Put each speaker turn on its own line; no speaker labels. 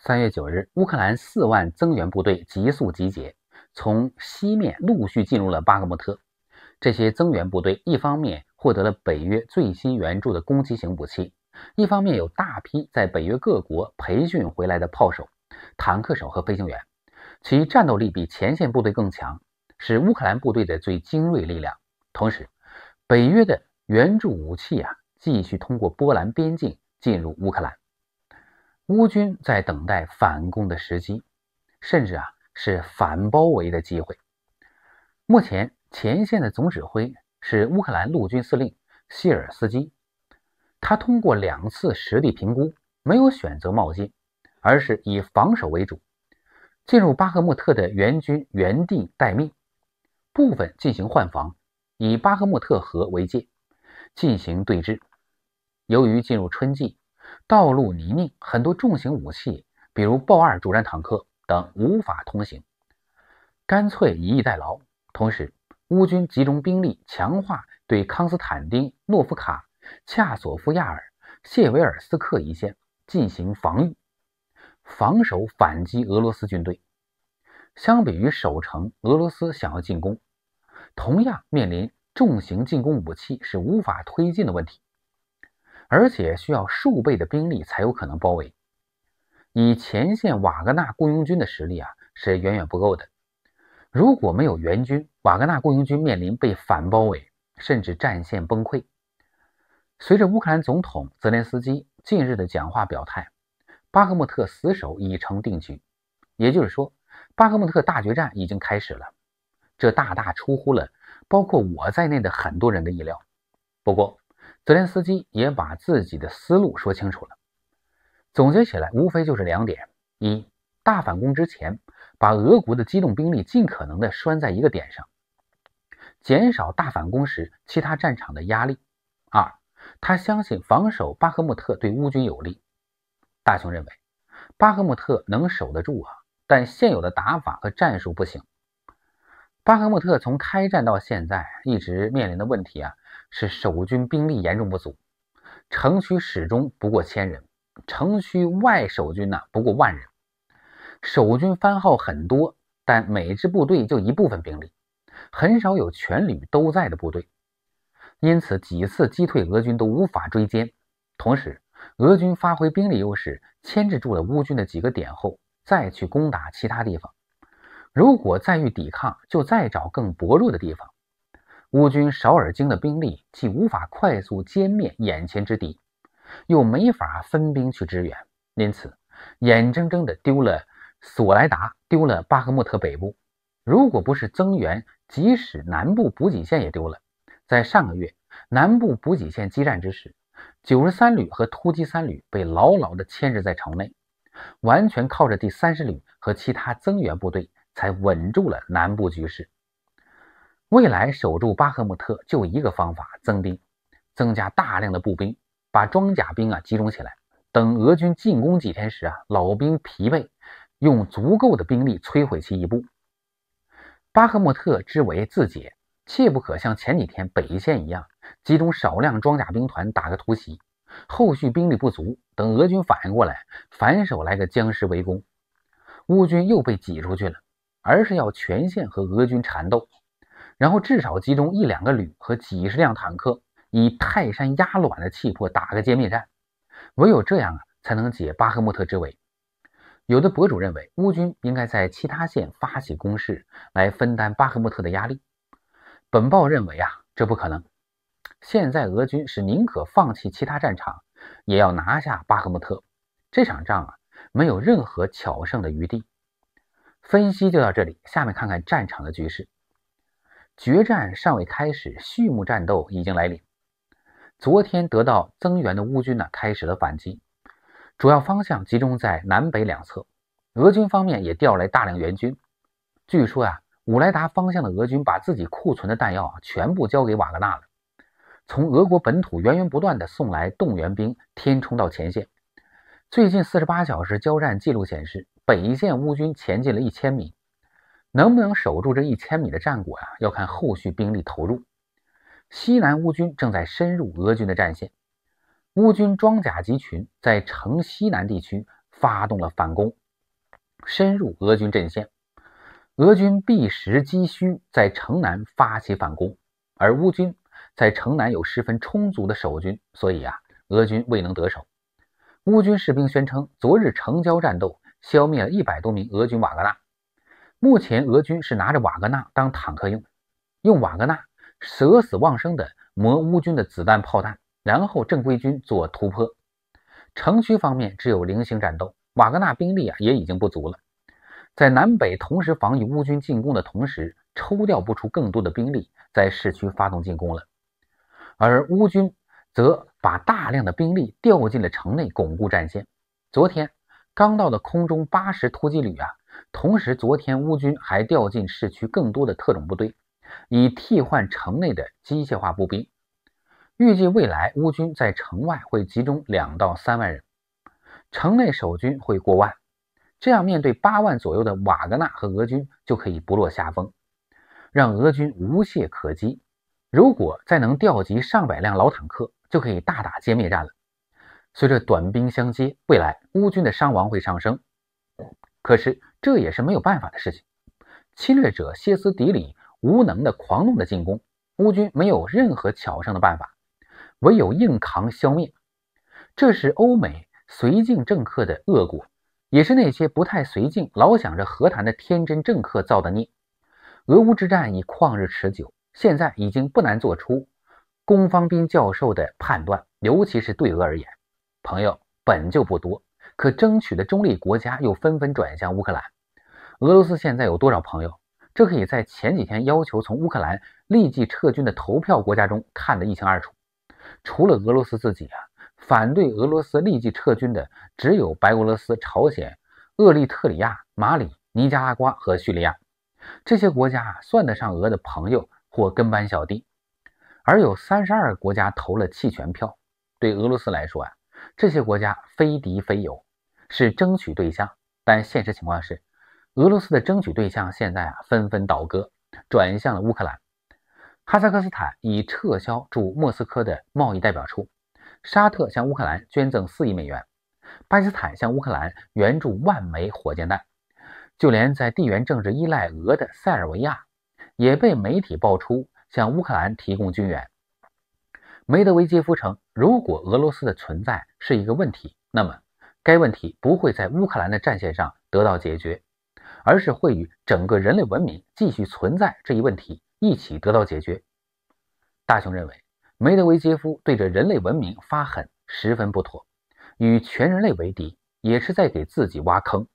三月九日，乌克兰四万增援部队急速集结，从西面陆续进入了巴格莫特。这些增援部队一方面获得了北约最新援助的攻击型武器，一方面有大批在北约各国培训回来的炮手、坦克手和飞行员，其战斗力比前线部队更强，是乌克兰部队的最精锐力量。同时，北约的援助武器啊，继续通过波兰边境进入乌克兰。乌军在等待反攻的时机，甚至啊是反包围的机会。目前前线的总指挥是乌克兰陆军司令希尔斯基，他通过两次实地评估，没有选择冒进，而是以防守为主。进入巴赫穆特的援军原地待命，部分进行换防，以巴赫穆特河为界进行对峙。由于进入春季。道路泥泞，很多重型武器，比如豹二主战坦克等无法通行，干脆以逸待劳。同时，乌军集中兵力，强化对康斯坦丁诺夫卡、恰索夫亚尔、谢韦尔斯克一线进行防御、防守反击俄罗斯军队。相比于守城，俄罗斯想要进攻，同样面临重型进攻武器是无法推进的问题。而且需要数倍的兵力才有可能包围，以前线瓦格纳雇佣军的实力啊是远远不够的。如果没有援军，瓦格纳雇佣军面临被反包围，甚至战线崩溃。随着乌克兰总统泽连斯基近日的讲话表态，巴赫穆特死守已成定局，也就是说，巴赫穆特大决战已经开始了，这大大出乎了包括我在内的很多人的意料。不过。泽连斯基也把自己的思路说清楚了，总结起来无非就是两点：一大反攻之前，把俄国的机动兵力尽可能的拴在一个点上，减少大反攻时其他战场的压力；二，他相信防守巴赫穆特对乌军有利。大雄认为，巴赫穆特能守得住啊，但现有的打法和战术不行。巴赫穆特从开战到现在一直面临的问题啊。是守军兵力严重不足，城区始终不过千人，城区外守军呢不过万人。守军番号很多，但每支部队就一部分兵力，很少有全旅都在的部队。因此几次击退俄军都无法追歼。同时，俄军发挥兵力优势，牵制住了乌军的几个点后，再去攻打其他地方。如果再欲抵抗，就再找更薄弱的地方。乌军少尔京的兵力既无法快速歼灭眼前之敌，又没法分兵去支援，因此眼睁睁的丢了索莱达，丢了巴赫穆特北部。如果不是增援，即使南部补给线也丢了。在上个月南部补给线激战之时，九十三旅和突击三旅被牢牢的牵制在城内，完全靠着第三十旅和其他增援部队才稳住了南部局势。未来守住巴赫穆特就一个方法：增兵，增加大量的步兵，把装甲兵啊集中起来。等俄军进攻几天时啊，老兵疲惫，用足够的兵力摧毁其一部。巴赫穆特之为自解，切不可像前几天北线一样，集中少量装甲兵团打个突袭，后续兵力不足，等俄军反应过来，反手来个僵尸围攻，乌军又被挤出去了。而是要全线和俄军缠斗。然后至少集中一两个旅和几十辆坦克，以泰山压卵的气魄打个歼灭战，唯有这样啊，才能解巴赫穆特之围。有的博主认为，乌军应该在其他县发起攻势来分担巴赫穆特的压力。本报认为啊，这不可能。现在俄军是宁可放弃其他战场，也要拿下巴赫穆特。这场仗啊，没有任何巧胜的余地。分析就到这里，下面看看战场的局势。决战尚未开始，序幕战斗已经来临。昨天得到增援的乌军呢，开始了反击，主要方向集中在南北两侧。俄军方面也调来大量援军。据说呀，武莱达方向的俄军把自己库存的弹药啊，全部交给瓦格纳了。从俄国本土源源不断的送来动员兵，填充到前线。最近四十八小时交战记录显示，北线乌军前进了一千米。能不能守住这一千米的战果呀？要看后续兵力投入。西南乌军正在深入俄军的战线，乌军装甲集群在城西南地区发动了反攻，深入俄军阵线。俄军避实击虚，在城南发起反攻，而乌军在城南有十分充足的守军，所以啊，俄军未能得手。乌军士兵宣称，昨日城郊战斗消灭了一百多名俄军瓦格纳。目前俄军是拿着瓦格纳当坦克用，用瓦格纳舍死忘生的磨乌军的子弹炮弹，然后正规军做突破。城区方面只有零星战斗，瓦格纳兵力啊也已经不足了，在南北同时防御乌军进攻的同时，抽调不出更多的兵力在市区发动进攻了。而乌军则把大量的兵力调进了城内巩固战线。昨天刚到的空中八十突击旅啊。同时，昨天乌军还调进市区更多的特种部队，以替换城内的机械化步兵。预计未来乌军在城外会集中两到三万人，城内守军会过万，这样面对八万左右的瓦格纳和俄军就可以不落下风，让俄军无懈可击。如果再能调集上百辆老坦克，就可以大打歼灭战了。随着短兵相接，未来乌军的伤亡会上升，可是。这也是没有办法的事情。侵略者歇斯底里、无能的狂怒的进攻，乌军没有任何巧胜的办法，唯有硬扛消灭。这是欧美绥靖政客的恶果，也是那些不太绥靖、老想着和谈的天真政客造的孽。俄乌之战已旷日持久，现在已经不难做出龚方斌教授的判断，尤其是对俄而言，朋友本就不多。可争取的中立国家又纷纷转向乌克兰。俄罗斯现在有多少朋友？这可以在前几天要求从乌克兰立即撤军的投票国家中看得一清二楚。除了俄罗斯自己啊，反对俄罗斯立即撤军的只有白俄罗斯、朝鲜、厄立特里亚、马里、尼加拉瓜和叙利亚。这些国家算得上俄的朋友或跟班小弟。而有三十二个国家投了弃权票。对俄罗斯来说啊，这些国家非敌非友。是争取对象，但现实情况是，俄罗斯的争取对象现在啊纷纷倒戈，转向了乌克兰。哈萨克斯坦已撤销驻莫斯科的贸易代表处，沙特向乌克兰捐赠四亿美元，巴基斯坦向乌克兰援助万枚火箭弹，就连在地缘政治依赖俄的塞尔维亚，也被媒体爆出向乌克兰提供军援。梅德韦杰夫称，如果俄罗斯的存在是一个问题，那么。该问题不会在乌克兰的战线上得到解决，而是会与整个人类文明继续存在这一问题一起得到解决。大雄认为，梅德韦杰夫对着人类文明发狠十分不妥，与全人类为敌也是在给自己挖坑。